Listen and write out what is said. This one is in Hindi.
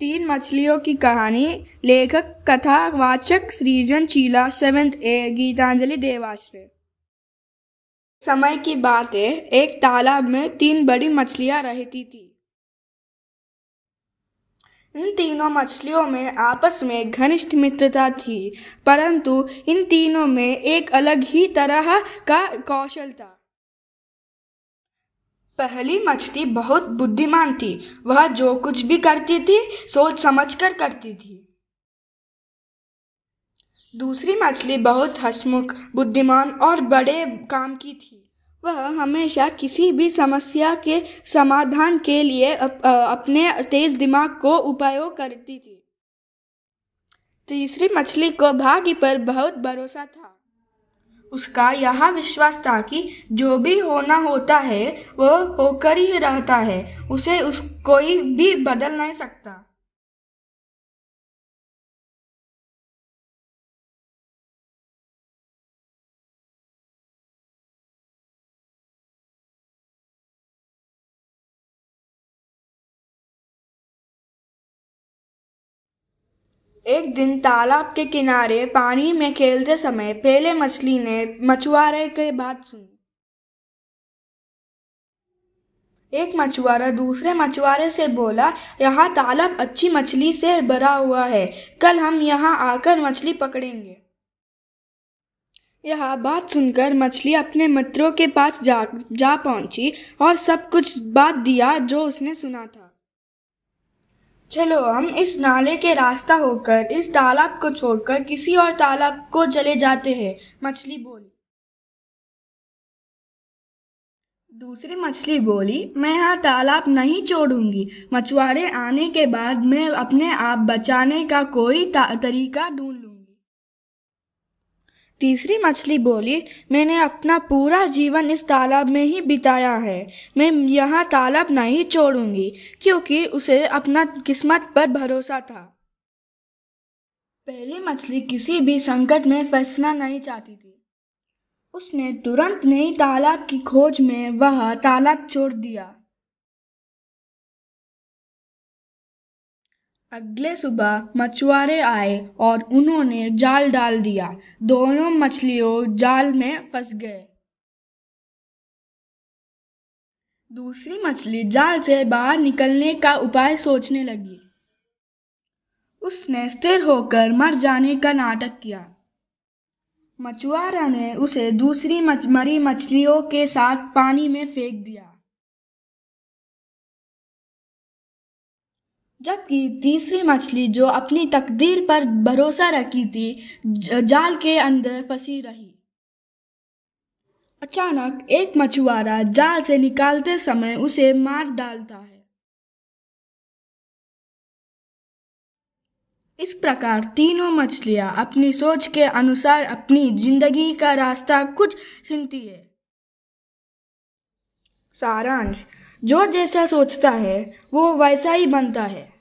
तीन मछलियों की कहानी लेखक कथा वाचक सृजन चीला सेवेंथ ए गीतांजलि देवाश्रय समय की बात है एक तालाब में तीन बड़ी मछलियां रहती थी इन तीनों मछलियों में आपस में घनिष्ठ मित्रता थी परंतु इन तीनों में एक अलग ही तरह का कौशल था पहली मछली बहुत बुद्धिमान थी वह जो कुछ भी करती थी सोच समझ कर करती थी दूसरी मछली बहुत हसमुख बुद्धिमान और बड़े काम की थी वह हमेशा किसी भी समस्या के समाधान के लिए अप, अपने तेज दिमाग को उपयोग करती थी तीसरी मछली को भाग्य पर बहुत भरोसा था उसका यह विश्वास था कि जो भी होना होता है वह होकर ही रहता है उसे उस कोई भी बदल नहीं सकता एक दिन तालाब के किनारे पानी में खेलते समय पहले मछली ने मछुआरे के बात सुनी एक मछुआरा दूसरे मछुआरे से बोला यहाँ तालाब अच्छी मछली से भरा हुआ है कल हम यहाँ आकर मछली पकड़ेंगे यह बात सुनकर मछली अपने मित्रों के पास जा जा पहुंची और सब कुछ बात दिया जो उसने सुना था चलो हम इस नाले के रास्ता होकर इस तालाब को छोड़कर किसी और तालाब को चले जाते हैं मछली बोली दूसरी मछली बोली मैं यहाँ तालाब नहीं छोड़ूंगी मछुआरे आने के बाद मैं अपने आप बचाने का कोई तरीका ढूंढ तीसरी मछली बोली मैंने अपना पूरा जीवन इस तालाब में ही बिताया है मैं यहाँ तालाब नहीं छोड़ूंगी क्योंकि उसे अपना किस्मत पर भरोसा था पहली मछली किसी भी संकट में फंसना नहीं चाहती थी उसने तुरंत नई तालाब की खोज में वह तालाब छोड़ दिया अगले सुबह मछुआरे आए और उन्होंने जाल डाल दिया दोनों मछलियों जाल में फंस गए दूसरी मछली जाल से बाहर निकलने का उपाय सोचने लगी उसने स्थिर होकर मर जाने का नाटक किया मछुआरा ने उसे दूसरी मरी मछलियों के साथ पानी में फेंक दिया जबकि तीसरी मछली जो अपनी तकदीर पर भरोसा रखी थी जाल के अंदर फंसी रही अचानक एक मछुआरा जाल से निकालते समय उसे मार डालता है इस प्रकार तीनों मछलियां अपनी सोच के अनुसार अपनी जिंदगी का रास्ता कुछ चुनती है सारांश जो जैसा सोचता है वो वैसा ही बनता है